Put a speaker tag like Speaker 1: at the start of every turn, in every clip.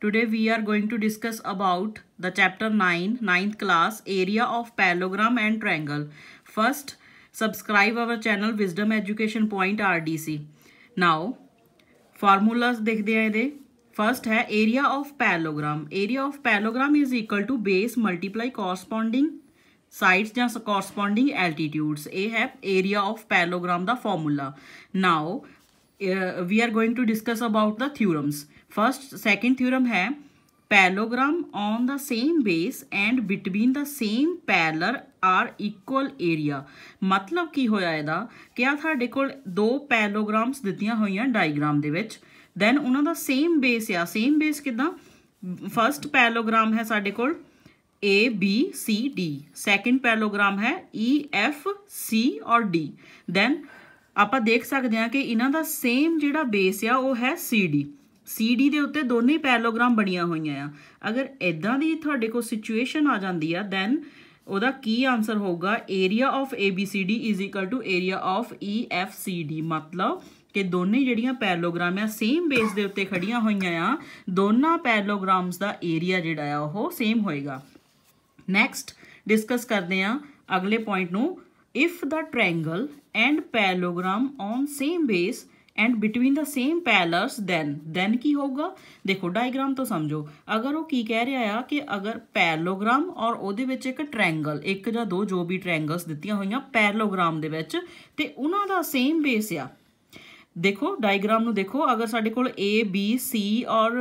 Speaker 1: Today we are going to discuss about the chapter 9, 9th class, area of parallelogram and triangle. First, subscribe our channel Wisdom Education Point RDC. Now, formulas dekhde hai de. First hai area of parallelogram. Area of parallelogram is equal to base multiply corresponding sides ya corresponding altitudes. A hai area of parallelogram the formula. Now, eh, we are going to discuss about the theorems. First second theorem है parallelogram on the same base and between the same parallel are equal area मतलब की होया क्या थोड़े को दो पैलोग्राम्स दतिया हुई हैं डायग्राम के दैन उन्होंने सेम बेस आ सेम बेस कि फस्ट पैलोग्राम है साढ़े को A B C D second parallelogram है ई एफ सी और डी दैन आप देख सकते हैं कि इन्हों का सेम जो बेस आ वह है सी डी ਸੀਡੀ ਦੇ ਉੱਤੇ ਦੋਨੇ ਪੈਰਲੋਗ੍ਰਾਮ ਬਣੀਆਂ ਹੋਈਆਂ ਆ ਅਗਰ ਇਦਾਂ ਦੀ ਤੁਹਾਡੇ ਕੋਲ ਸਿਚੁਏਸ਼ਨ ਆ ਜਾਂਦੀ ਆ ਦੈਨ ਉਹਦਾ ਕੀ ਆਨਸਰ ਹੋਊਗਾ area of ABCD is equal to area of EFCD ਮਤਲਬ ਕਿ ਦੋਨੇ ਜਿਹੜੀਆਂ ਪੈਰਲੋਗ੍ਰਾਮ ਆ ਸੇਮ ਬੇਸ ਦੇ ਉੱਤੇ ਖੜੀਆਂ ਹੋਈਆਂ ਆ ਦੋਨਾਂ ਪੈਰਲੋਗ੍ਰਾਮਸ ਦਾ ਏਰੀਆ ਜਿਹੜਾ ਆ ਉਹ ਸੇਮ ਹੋਏਗਾ ਨੈਕਸਟ ਡਿਸਕਸ ਕਰਦੇ ਆ ਅਗਲੇ ਪੁਆਇੰਟ ਨੂੰ if the triangle and parallelogram on same base and between the same parallels then then की होगा देखो डायग्राम तो समझो अगर वो की ਕਹਿ ਰਿਹਾ ਆ ਕਿ ਅਗਰ ਪੈਰਲੋਗ੍ਰਾਮ ਔਰ ਉਹਦੇ ਵਿੱਚ ਇੱਕ ਟ੍ਰਾਇੰਗਲ ਇੱਕ ਜਾਂ ਦੋ ਜੋ ਵੀ ਟ੍ਰਾਇੰਗਲਸ ਦਿੱਤੀਆਂ ਹੋਈਆਂ ਪੈਰਲੋਗ੍ਰਾਮ ਦੇ ਵਿੱਚ ਤੇ ਉਹਨਾਂ ਦਾ ਸੇਮ ਬੇਸ ਆ ਦੇਖੋ ਡਾਇਗ੍ਰਾਮ ਨੂੰ ਦੇਖੋ ਅਗਰ ਸਾਡੇ ਕੋਲ A B C ਔਰ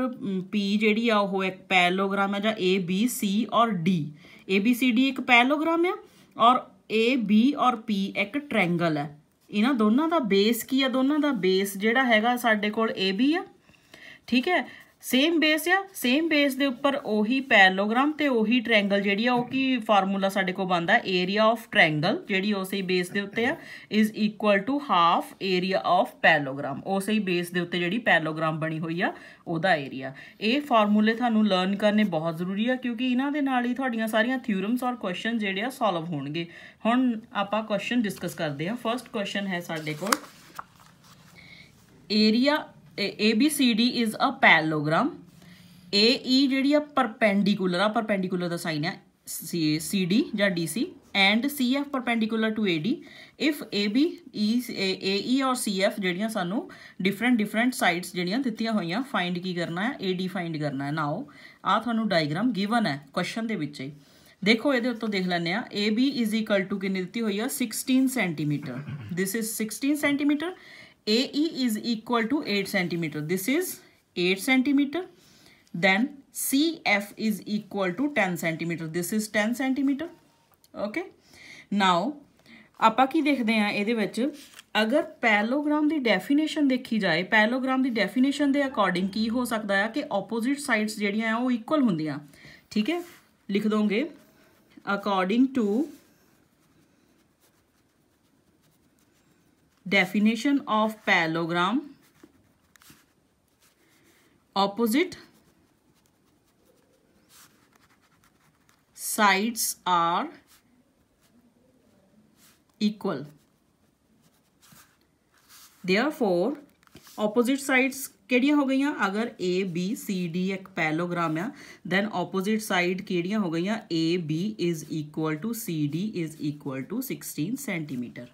Speaker 1: P ਜਿਹੜੀ ਆ ਉਹ ਇੱਕ ਪੈਰਲੋਗ੍ਰਾਮ ਹੈ ਜਾਂ A B C ਔਰ D A B C D ਇੱਕ ਪੈਰਲੋਗ੍ਰਾਮ ਆ ਔਰ A B ਔਰ P ਇੱਕ ਟ੍ਰਾਇੰਗਲ ਹੈ ਇਹਨਾਂ ਦੋਨਾਂ ਦਾ ਬੇਸ ਕੀ ਆ ਦੋਨਾਂ ਦਾ ਬੇਸ ਜਿਹੜਾ ਹੈਗਾ ਸਾਡੇ ਕੋਲ AB ਆ ਠੀਕ ਹੈ ਸੇਮ ਬੇਸ ਆ ਸੇਮ ਬੇਸ ਦੇ ਉੱਪਰ ਉਹੀ ਪੈਰਲੋਗ੍ਰਾਮ ਤੇ ਉਹੀ ਟ੍ਰਾਇੰਗਲ ਜਿਹੜੀ ਆ ਉਹ ਕੀ ਫਾਰਮੂਲਾ ਸਾਡੇ ਕੋਲ ਬੰਦਾ ਏਰੀਆ ਆਫ ਟ੍ਰਾਇੰਗਲ ਜਿਹੜੀ ਉਸੇ ਬੇਸ ਦੇ ਉੱਤੇ ਆ is equal to half area of parallelogram ਉਸੇ ਹੀ ਬੇਸ ਦੇ ਉੱਤੇ ਜਿਹੜੀ ਪੈਰਲੋਗ੍ਰਾਮ ਬਣੀ ਹੋਈ ਆ ਉਹਦਾ ਏਰੀਆ ਇਹ ਫਾਰਮੂਲੇ ਤੁਹਾਨੂੰ ਲਰਨ ਕਰਨੇ ਬਹੁਤ ਜ਼ਰੂਰੀ ਆ ਕਿਉਂਕਿ ਇਹਨਾਂ ਦੇ ਨਾਲ ਹੀ ਤੁਹਾਡੀਆਂ ਸਾਰੀਆਂ ਥਿਊਰਮਸ ਔਰ ਕੁਐਸਚਨ ਜਿਹੜੇ ਆ ਸੋਲਵ ਹੋਣਗੇ ਹੁਣ ਆਪਾਂ ਕੁਐਸਚਨ ਡਿਸਕਸ ਕਰਦੇ ਆ ਫਰਸਟ ਕੁਐਸਚਨ ਹੈ ਸਾਡੇ ਕੋਲ area A B C D is a parallelogram A E ਜਿਹੜੀ ਆ ਪਰਪੈਂਡੀਕੂਲਰ ਆ ਪਰਪੈਂਡੀਕੂਲਰ ਦਾ ਸਾਈਨ ਆ ਸੀ ਡੀ ਜਾਂ D C and C F perpendicular to A D if A B A E ਔਰ ਸੀ ਐਫ ਜਿਹੜੀਆਂ ਸਾਨੂੰ different different sides ਜਿਹੜੀਆਂ ਦਿੱਤੀਆਂ ਹੋਈਆਂ ਫਾਈਂਡ ਕੀ ਕਰਨਾ ਹੈ ਏ ਡੀ ਫਾਈਂਡ ਕਰਨਾ ਹੈ ਨਾਓ ਆ ਤੁਹਾਨੂੰ ਡਾਇਗਰਾਮ ਗਿਵਨ ਹੈ ਕੁਐਸਚਨ ਦੇ ਵਿੱਚ ਹੀ ਦੇਖੋ ਇਹਦੇ ਉੱਤੋਂ ਦੇਖ ਲੈਂਦੇ ਆ A B is equal to ਕਿੰਨੀ ਦਿੱਤੀ ਹੋਈ ਆ 16 centimetre this is 16 centimetre AE is equal to 8 centimeter. This is 8 centimeter. Then CF is equal to 10 centimeter. This is 10 centimeter. Okay. Now, ਆਪਾਂ ਕੀ ਦੇਖਦੇ ਆ ਇਹਦੇ ਵਿੱਚ ਅਗਰ ਪੈਲੋਗ੍ਰਾਮ ਦੀ ਡੈਫੀਨੇਸ਼ਨ ਦੇਖੀ ਜਾਏ ਪੈਲੋਗ੍ਰਾਮ ਦੀ ਡੈਫੀਨੇਸ਼ਨ ਦੇ ਅਕੋਰਡਿੰਗ ਕੀ ਹੋ ਸਕਦਾ ਹੈ ਕਿ ਆਪੋਜ਼ਿਟ ਸਾਈਡਸ ਜਿਹੜੀਆਂ ਆ ਉਹ ਇਕੁਅਲ ਹੁੰਦੀਆਂ ਠੀਕ ਹੈ ਲਿਖ ਦੋਗੇ according to definition of parallelogram opposite sides are equal therefore opposite sides केड़ियाँ हो गई अगर ए बी सी डी एक पैलोग्राम है देन ऑपोजिट साइड केड़ियाँ हो गई A B is equal to C D is equal to sixteen centimetre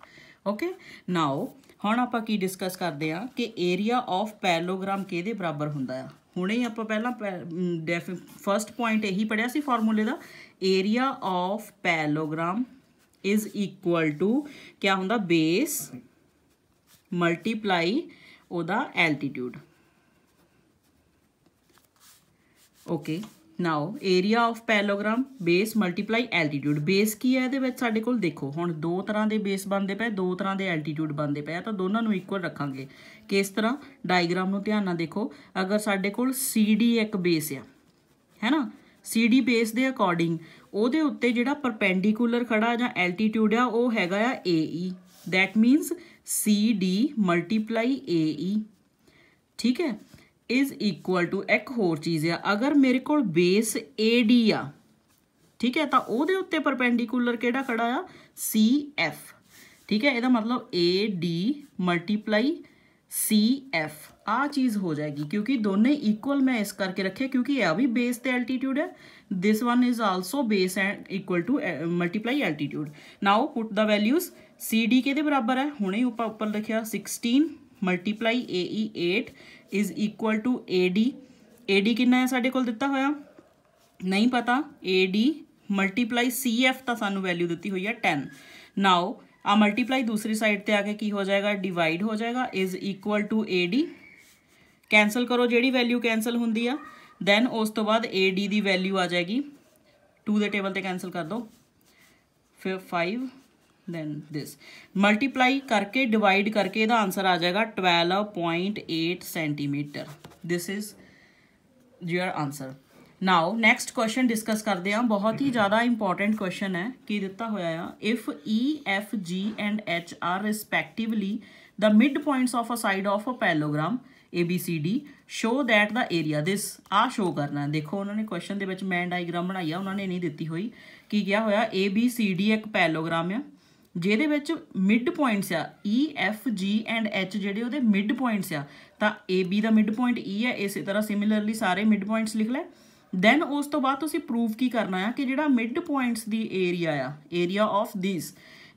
Speaker 1: okay now ਹੁਣ ਆਪਾਂ ਕੀ ਡਿਸਕਸ ਕਰਦੇ ਆ ਕਿ ਏਰੀਆ ਆਫ ਪੈਰਲੋਗ੍ਰਾਮ ਕਿਹਦੇ ਬਰਾਬਰ ਹੁੰਦਾ ਆ ਹੁਣੇ ਹੀ ਆਪਾਂ ਪਹਿਲਾਂ ਫਰਸਟ ਪੁਆਇੰਟ ਇਹੀ ਪੜਿਆ ਸੀ ਫਾਰਮੂਲੇ ਦਾ area of parallelogram is equal to ਕੀ ਹੁੰਦਾ ਬੇਸ ਮਲਟੀਪਲਾਈ ਉਹਦਾ altitude okay now area of parallelogram base multiply altitude base ਕੀ ਹੈ ਇਹਦੇ ਵਿੱਚ ਸਾਡੇ ਕੋਲ ਦੇਖੋ ਹੁਣ ਦੋ ਤਰ੍ਹਾਂ ਦੇ ਬੇਸ ਬਣਦੇ ਪਏ ਦੋ ਤਰ੍ਹਾਂ ਦੇ ਐਲਟੀਟਿਊਡ ਬਣਦੇ ਪਏ ਤਾਂ ਦੋਨਾਂ ਨੂੰ ਇਕੁਅਲ ਰੱਖਾਂਗੇ ਕਿਸ ਤਰ੍ਹਾਂ ਡਾਇਗ੍ਰਾਮ ਨੂੰ ਧਿਆਨ ਨਾਲ ਦੇਖੋ ਅਗਰ ਸਾਡੇ ਕੋਲ CD ਇੱਕ ਬੇਸ ਆ ਹੈਨਾ CD ਬੇਸ ਦੇ ਅਕੋਰਡਿੰਗ ਉਹਦੇ ਉੱਤੇ ਜਿਹੜਾ ਪਰਪੈਂਡੀਕੂਲਰ ਖੜਾ ਜਾਂ ਐਲਟੀਟਿਊਡ ਆ ਉਹ ਹੈਗਾ ਆ AE that means CD multiply AE ਠੀਕ ਹੈ इज़ इक्वल टू एक होर चीज़ आ अगर मेरे को बेस ए डी आ ठीक है तो वो उत्ते परपेंडिकूलर कि खड़ा आ सी एफ ठीक है यद मतलब A D multiply C F आ चीज़ हो जाएगी क्योंकि दोनों इक्वल मैं इस करके रखे क्योंकि यह भी बेस तो एल्टीट्यूड है this one is also base and equal to multiply altitude now put the values C D के बराबर है हमने ही उपर उपर लिखा sixteen multiply AE 8 is equal to AD AD ਕਿੰਨਾ ਹੈ ਸਾਡੇ ਕੋਲ ਦਿੱਤਾ ਹੋਇਆ ਨਹੀਂ ਪਤਾ AD ਮਲਟੀਪਲਾਈ CF ਤਾਂ ਸਾਨੂੰ ਵੈਲਿਊ ਦਿੱਤੀ ਹੋਈ ਹੈ 10 ਨਾਓ ਆ ਮਲਟੀਪਲਾਈ ਦੂਸਰੀ ਸਾਈਡ ਤੇ ਆ ਕੇ ਕੀ ਹੋ ਜਾਏਗਾ ਡਿਵਾਈਡ ਹੋ ਜਾਏਗਾ is equal to AD cancel ਕਰੋ ਜਿਹੜੀ ਵੈਲਿਊ ਕੈਨਸਲ ਹੁੰਦੀ ਆ ਦੈਨ ਉਸ ਤੋਂ ਬਾਅਦ AD ਦੀ ਵੈਲਿਊ ਆ ਜਾਏਗੀ 2 ਦੇ ਟੇਬਲ ਤੇ ਕੈਨਸਲ ਕਰ ਦਿਓ ਫਿਰ 5 देन दिस मल्टीप्लाई करके डिवाइड करके ਇਹਦਾ ਆਨਸਰ ਆ ਜਾएगा 12.8 centimetre this is your answer now next question discuss ਕਰਦੇ ਹਾਂ ਬਹੁਤ ਹੀ ਜ਼ਿਆਦਾ ਇੰਪੋਰਟੈਂਟ ਕੁਐਸਚਨ ਹੈ ਕੀ ਦਿੱਤਾ ਹੋਇਆ ਆ if E F G and H are respectively the midpoints of a side of a parallelogram ABCD show that the area this ਆ show ਕਰਨਾ ਦੇਖੋ ਉਹਨਾਂ ਨੇ ਕੁਐਸਚਨ ਦੇ ਵਿੱਚ ਮੈਨ ਡਾਇਗ੍ਰਾਮ ਬਣਾਈ ਆ ਉਹਨਾਂ ਨੇ ਨਹੀਂ ਦਿੱਤੀ ਹੋਈ ਕੀ ਕਿਹਾ ਹੋਇਆ ABCD ਇੱਕ ਪੈਰਲੋਗ੍ਰਾਮ ਆ ਜਿਹਦੇ ਵਿੱਚ ਮਿਡ ਪੁਆਇੰਟਸ ਆ E F G and H ਜਿਹੜੇ ਉਹਦੇ ਮਿਡ ਪੁਆਇੰਟਸ ਆ ਤਾਂ AB ਦਾ ਮਿਡ ਪੁਆਇੰਟ E ਹੈ ਇਸੇ ਤਰ੍ਹਾਂ ਸਿਮਿਲਰਲੀ ਸਾਰੇ ਮਿਡ ਪੁਆਇੰਟਸ ਲਿਖ ਲੈ ਦੈਨ ਉਸ ਤੋਂ ਬਾਅਦ ਤੁਸੀਂ ਪ੍ਰੂਫ ਕੀ ਕਰਨਾ ਆ ਕਿ ਜਿਹੜਾ ਮਿਡ ਪੁਆਇੰਟਸ ਦੀ ਏਰੀਆ ਆ area of this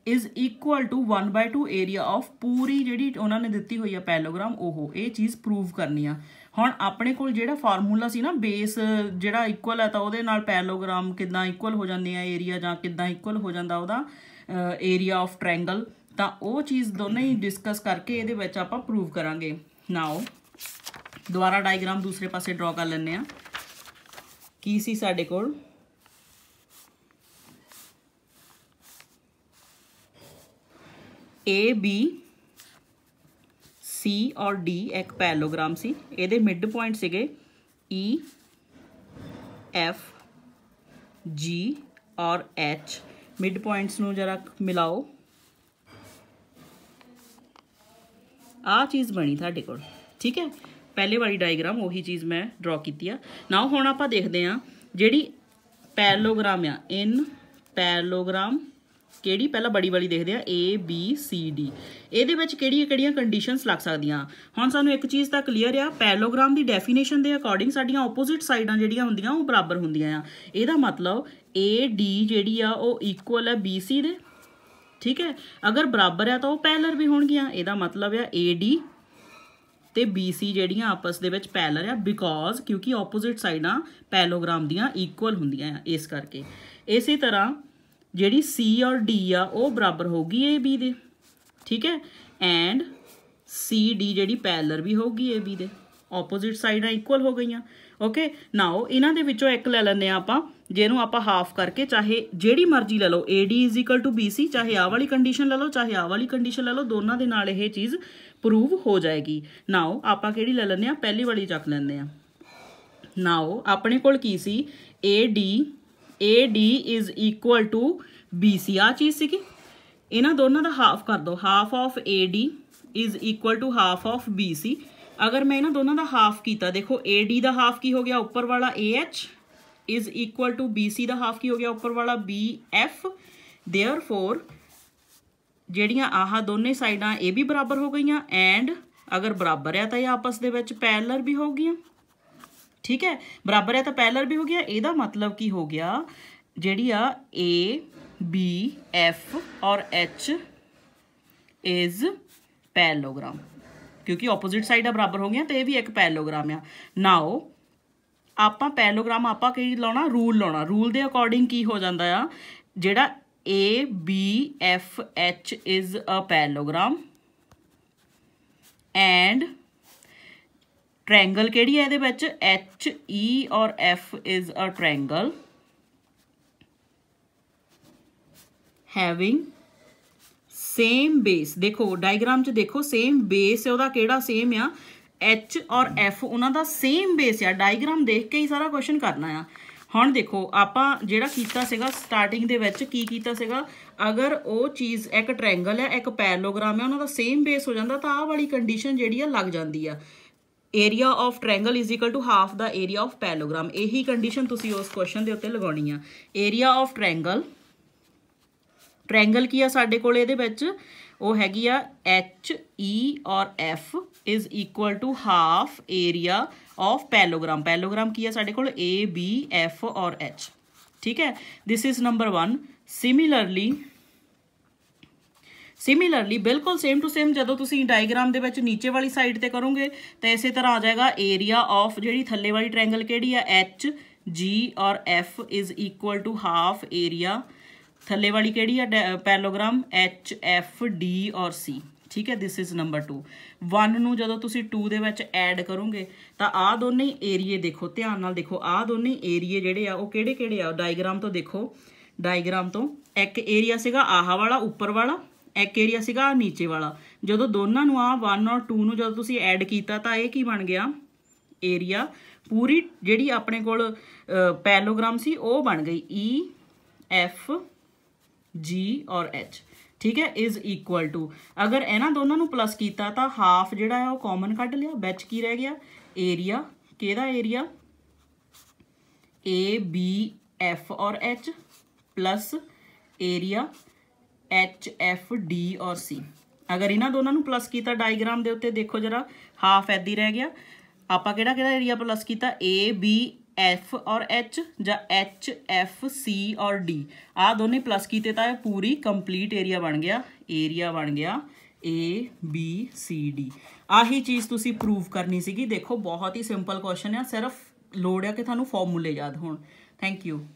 Speaker 1: is equal to 1/2 area of ਪੂਰੀ ਜਿਹੜੀ ਉਹਨਾਂ ਨੇ ਦਿੱਤੀ ਹੋਈ ਆ ਪੈਲੋਗ੍ਰਾਮ ਉਹ ਇਹ ਚੀਜ਼ ਪ੍ਰੂਫ ਕਰਨੀ ਆ ਹੁਣ ਆਪਣੇ ਕੋਲ ਜਿਹੜਾ ਫਾਰਮੂਲਾ ਸੀ ਨਾ ਬੇਸ ਜਿਹੜਾ ਇਕੁਅਲ ਆ ਤਾਂ ਉਹਦੇ ਨਾਲ ਪੈਲੋਗ੍ਰਾਮ ਕਿਦਾਂ ਇਕੁਅਲ ਹੋ ਜਾਂਦੇ ਆ ਏਰੀਆ ਜਾਂ ਕਿਦਾਂ ਇਕੁਅਲ ਹੋ ਜਾਂਦਾ ਉਹਦਾ एरिया ऑफ ट्रैंगल तो वह चीज़ दोनों ही डिस्कस करके ये आप प्रूव करा नाओ दोबारा डायग्राम दूसरे पास ड्रॉ कर लें की साढ़े को ए बी सी और डी एक पैलोग्राम से ये मिड पॉइंट से ई एफ जी और एच ਮਿਡ ਪੁਆਇੰਟਸ ਨੂੰ ਜਰਾ ਮਿਲਾਓ ਆ ਚੀਜ਼ ਬਣੀ ਤੁਹਾਡੇ ਕੋਲ ਠੀਕ ਹੈ ਪਹਿਲੇ ਵਾਲੀ ਡਾਇਗਰਾਮ ਉਹੀ ਚੀਜ਼ ਮੈਂ ਡਰਾ ਕੀਤੀ ਆ ਨਾਓ ਹੁਣ ਆਪਾਂ ਦੇਖਦੇ ਆ ਜਿਹੜੀ ਪੈਰਲੋਗ੍ਰਾਮ ਆ ਇਨ ਪੈਰਲੋਗ੍ਰਾਮ ਕਿਹੜੀ ਪਹਿਲਾਂ ਬੜੀ ਵਾਲੀ ਦੇਖਦੇ ਆ A B C D ਇਹਦੇ ਵਿੱਚ ਕਿਹੜੀਆਂ ਕਿਹੜੀਆਂ ਕੰਡੀਸ਼ਨਸ ਲੱਗ ਸਕਦੀਆਂ ਹੁਣ ਸਾਨੂੰ ਇੱਕ ਚੀਜ਼ ਤਾਂ ਕਲੀਅਰ ਆ ਪੈਰਲੋਗ੍ਰਾਮ ਦੀ ਡੈਫੀਨੇਸ਼ਨ ਦੇ ਅਕੋਰਡਿੰਗ ਸਾਡੀਆਂ ਆਪੋਜ਼ਿਟ ਸਾਈਡਾਂ ਜਿਹੜੀਆਂ ਹੁੰਦੀਆਂ ਉਹ ਬਰਾਬਰ ਹੁੰਦੀਆਂ ਆ ਇਹਦਾ ਮਤਲਬ A D ਜਿਹੜੀ ਆ ਉਹ ਇਕੁਅਲ ਆ B C ਦੇ ਠੀਕ ਹੈ ਅਗਰ ਬਰਾਬਰ ਆ ਤਾਂ ਉਹ ਪੈਰਲਰ ਵੀ ਹੋਣਗੀਆਂ ਇਹਦਾ ਮਤਲਬ ਆ A D ਤੇ BC ਜਿਹੜੀਆਂ ਆਪਸ ਦੇ ਵਿੱਚ ਪੈਰਲਰ ਆ ਬਿਕੋਜ਼ ਕਿਉਂਕਿ ਆਪੋਜ਼ਿਟ ਸਾਈਡਾਂ ਪੈਲੋਗ੍ਰਾਮ ਦੀਆਂ ਇਕੁਅਲ ਹੁੰਦੀਆਂ ਆ ਇਸ ਕਰਕੇ ਇਸੇ ਤਰ੍ਹਾਂ ਜਿਹੜੀ C ਔਰ D ਆ ਉਹ ਬਰਾਬਰ ਹੋਊਗੀ AB ਦੇ ਠੀਕ ਹੈ ਐਂਡ CD ਜਿਹੜੀ ਪੈਰਲਰ ਵੀ ਹੋਊਗੀ AB ਦੇ ਆਪੋਜ਼ਿਟ ਸਾਈਡਾਂ ਇਕੁਅਲ ਹੋ ਗਈਆਂ ਓਕੇ ਨਾਓ ਇਹਨਾਂ ਦੇ ਵਿੱਚੋਂ ਇੱਕ ਲੈ ਲੈਂਦੇ ਆ ਆਪਾਂ ਜਿਹਨੂੰ ਆਪਾਂ ਹਾਫ ਕਰਕੇ ਚਾਹੇ ਜਿਹੜੀ ਮਰਜ਼ੀ ਲੈ ਲਓ AD BC ਚਾਹੇ ਆਹ ਵਾਲੀ ਕੰਡੀਸ਼ਨ ਲੈ ਲਓ ਚਾਹੇ ਆਹ ਵਾਲੀ ਕੰਡੀਸ਼ਨ ਲੈ ਲਓ ਦੋਨਾਂ ਦੇ ਨਾਲ ਇਹ ਚੀਜ਼ ਪ੍ਰੂਵ ਹੋ ਜਾਏਗੀ ਨਾਓ ਆਪਾਂ ਕਿਹੜੀ ਲੈ ਲੈਂਦੇ ਆ ਪਹਿਲੀ ਵਾਲੀ ਚੱਕ ਲੈਂਦੇ ਆ ਨਾਓ ਆਪਣੇ ਕੋਲ ਕੀ ਸੀ AD AD is equal to BC ਆ ਚੀਜ਼ ਸੀਗੀ ਇਹਨਾਂ ਦੋਨਾਂ ਦਾ ਹਾਫ ਕਰ ਦੋ half of AD is equal to half of BC ਅਗਰ ਮੈਂ ਇਹਨਾਂ ਦੋਨਾਂ ਦਾ ਹਾਫ ਕੀਤਾ ਦੇਖੋ AD ਦਾ ਹਾਫ ਕੀ ਹੋ ਗਿਆ ਉੱਪਰ ਵਾਲਾ AH is equal to BC ਦਾ ਹਾਫ ਕੀ ਹੋ ਗਿਆ ਉੱਪਰ ਵਾਲਾ BF देयरफॉर ਜਿਹੜੀਆਂ ਆਹ ਦੋਨੇ ਸਾਈਡਾਂ ਇਹ ਵੀ ਬਰਾਬਰ ਹੋ ਗਈਆਂ ਐਂਡ ਅਗਰ ਬਰਾਬਰ ਆ ਤਾਂ ਇਹ ਆਪਸ ਦੇ ਵਿੱਚ ਪੈਰਲਰ ਵੀ ਹੋ ਗਈਆਂ ठीक है बराबर है तो पैलर भी हो गया ਇਹਦਾ ਮਤਲਬ ਕੀ ਹੋ ਗਿਆ ਜਿਹੜੀ ਆ A B F ਔਰ H ਇਜ਼ ਪੈਲੋਗ੍ਰਾਮ ਕਿਉਂਕਿ ਆਪੋਜ਼ਿਟ ਸਾਈਡ ਆ ਬਰਾਬਰ ਹੋ ਗਈਆਂ ਤੇ ਇਹ ਵੀ ਇੱਕ ਪੈਲੋਗ੍ਰਾਮ ਆ ਨਾਓ ਆਪਾਂ ਪੈਲੋਗ੍ਰਾਮ ਆਪਾਂ ਕੀ ਲਾਉਣਾ ਰੂਲ ਲਾਉਣਾ ਰੂਲ ਦੇ ਅਕੋਰਡਿੰਗ ਕੀ ਹੋ ਜਾਂਦਾ ਆ ਜਿਹੜਾ A B F H is a parallelogram and triangle ਕਿਹੜੀ ਹੈ ਇਹਦੇ ਵਿੱਚ ਐਚ ਈ e ਔਰ F is a triangle having same base ਦੇਖੋ ਡਾਇਗਰਾਮ 'ਚ ਦੇਖੋ ਸੇਮ ਬੇਸ ਹੈ ਉਹਦਾ ਕਿਹੜਾ ਸੇਮ ਆ ਐਚ ਔਰ ਐਫ ਉਹਨਾਂ ਦਾ ਸੇਮ ਬੇਸ ਆ ਡਾਇਗਰਾਮ ਦੇਖ ਕੇ ਹੀ ਸਾਰਾ ਕੁਐਸਚਨ ਕਰਨਾ ਆ ਹੁਣ ਦੇਖੋ ਆਪਾਂ ਜਿਹੜਾ ਕੀਤਾ ਸੀਗਾ ਸਟਾਰਟਿੰਗ ਦੇ ਵਿੱਚ ਕੀ ਕੀਤਾ ਸੀਗਾ ਅਗਰ ਉਹ ਚੀਜ਼ ਇੱਕ ਟ੍ਰਾਇੰਗਲ ਹੈ ਇੱਕ ਪੈਰਲੋਗ੍ਰਾਮ ਹੈ ਉਹਨਾਂ ਦਾ ਸੇਮ ਬੇਸ ਹੋ ਜਾਂਦਾ ਤਾਂ ਆਹ ਵਾਲੀ ਕੰਡੀਸ਼ਨ ਜਿਹੜੀ ਆ ਲੱਗ ਜਾਂਦੀ ਆ area of triangle is equal to half ਦਾ ਏਰੀਆ ਆਫ ਪੈਲੋਗ੍ਰਾਮ ਇਹੀ ਕੰਡੀਸ਼ਨ ਤੁਸੀਂ ਉਸ ਕੁਐਸਚਨ ਦੇ ਉੱਤੇ ਲਗਾਉਣੀ ਆ ਏਰੀਆ ਆਫ ਟ੍ਰਾਇੰਗਲ ਟ੍ਰਾਇੰਗਲ ਕੀ ਆ ਸਾਡੇ ਕੋਲ ਇਹਦੇ ਵਿੱਚ ਉਹ ਹੈਗੀ ਆ ਐਚ ਈ ਔਰ F is equal to half area of parallelogram parallelogram ਕੀ ਆ ਸਾਡੇ ਕੋਲ ਏ ਬੀ ਐਫ ਔਰ ਐਚ ਠੀਕ ਹੈ this is number 1 similarly similarly ਬਿਲਕੁਲ ਸੇਮ ਟੂ ਸੇਮ ਜਦੋਂ ਤੁਸੀਂ ਡਾਇਗਰਾਮ ਦੇ ਵਿੱਚ ਨੀਚੇ ਵਾਲੀ ਸਾਈਡ ਤੇ ਕਰੋਗੇ ਤਾਂ ਇਸੇ ਤਰ੍ਹਾਂ ਆ ਜਾਏਗਾ ਏਰੀਆ ਆਫ ਜਿਹੜੀ ਥੱਲੇ ਵਾਲੀ ਟ੍ਰਾਇੰਗਲ ਕਿਹੜੀ ਆ ਐਚ ਜੀ ਔਰ F is equal to half area ਥੱਲੇ ਵਾਲੀ ਕਿਹੜੀ ਆ ਪੈਲੋਗ੍ਰਾਮ ਐਚ ਐਫ ਡੀ ਔਰ ਸੀ ਠੀਕ ਹੈ ਥਿਸ ਇਜ਼ ਨੰਬਰ 2 1 ਨੂੰ ਜਦੋਂ ਤੁਸੀਂ 2 ਦੇ ਵਿੱਚ ਐਡ ਕਰੋਗੇ ਤਾਂ ਆਹ ਦੋਨੇ ਏਰੀਏ ਦੇਖੋ ਧਿਆਨ ਨਾਲ ਦੇਖੋ ਆਹ ਦੋਨੇ ਏਰੀਏ ਜਿਹੜੇ ਆ ਉਹ ਕਿਹੜੇ ਕਿਹੜੇ ਆ ਡਾਇਗਰਾਮ ਤੋਂ ਦੇਖੋ ਡਾਇਗਰਾਮ ਤੋਂ ਇੱਕ ਏਰੀਆ ਸੀਗਾ ਆਹ ਵਾਲਾ ਉੱਪਰ ਵਾਲਾ ਇੱਕ ਏਰੀਆ ਸੀਗਾ ਨੀਚੇ ਵਾਲਾ ਜਦੋਂ ਦੋਨਾਂ ਨੂੰ ਆ 1 ਔਰ 2 ਨੂੰ ਜਦੋਂ ਤੁਸੀਂ ਐਡ ਕੀਤਾ ਤਾਂ ਇਹ ਕੀ ਬਣ ਗਿਆ ਏਰੀਆ ਪੂਰੀ ਜਿਹੜੀ ਆਪਣੇ ਕੋਲ ਪੈਲੋਗ੍ਰਾਮ ਸੀ ਉਹ ਬਣ ਗਈ ਈ ਐਫ ਜੀ ਔਰ ਐਚ ਠੀਕ ਹੈ ਇਜ਼ ਇਕੁਅਲ ਟੂ ਅਗਰ ਇਹਨਾਂ ਦੋਨਾਂ ਨੂੰ ਪਲੱਸ ਕੀਤਾ ਤਾਂ ਹਾਫ ਜਿਹੜਾ ਹੈ ਉਹ ਕਾਮਨ ਕੱਢ ਲਿਆ ਵਿੱਚ ਕੀ ਰਹਿ ਗਿਆ ਏਰੀਆ ਕਿਹਦਾ ਏਰੀਆ ਏ ਬੀ ਐਫ ਔਰ H plus area H F D ਔਰ ਸੀ ਅਗਰ ਇਹਨਾਂ ਦੋਨਾਂ ਨੂੰ ਪਲੱਸ ਕੀਤਾ ਡਾਇਗਰਾਮ ਦੇ ਉੱਤੇ ਦੇਖੋ ਜਰਾ ਹਾਫ ਐਦੀ ਰਹਿ ਗਿਆ ਆਪਾਂ ਕਿਹੜਾ ਕਿਹੜਾ ਏਰੀਆ ਪਲੱਸ ਕੀਤਾ ਏ ਬੀ ਐਫ ਔਰ ਐਚ ਜਾਂ ਐਚ ਐਫ ਸੀ ਔਰ ਡੀ ਆ ਦੋਨੇ ਪਲੱਸ ਕੀਤੇ ਤਾਂ ਇਹ ਪੂਰੀ ਕੰਪਲੀਟ ਏਰੀਆ ਬਣ ਗਿਆ ਏਰੀਆ ਬਣ ਗਿਆ ਏ ਬੀ ਸੀ ਡੀ ਆਹੀ ਚੀਜ਼ ਤੁਸੀਂ ਪ੍ਰੂਫ ਕਰਨੀ ਸੀਗੀ ਦੇਖੋ ਬਹੁਤ ਹੀ ਸਿੰਪਲ ਕੁਐਸਚਨ ਆ ਸਿਰਫ ਲੋੜ ਆ ਕਿ ਤੁਹਾਨੂੰ ਫਾਰਮੂਲੇ ਯਾਦ ਹੋਣ ਥੈਂਕ ਯੂ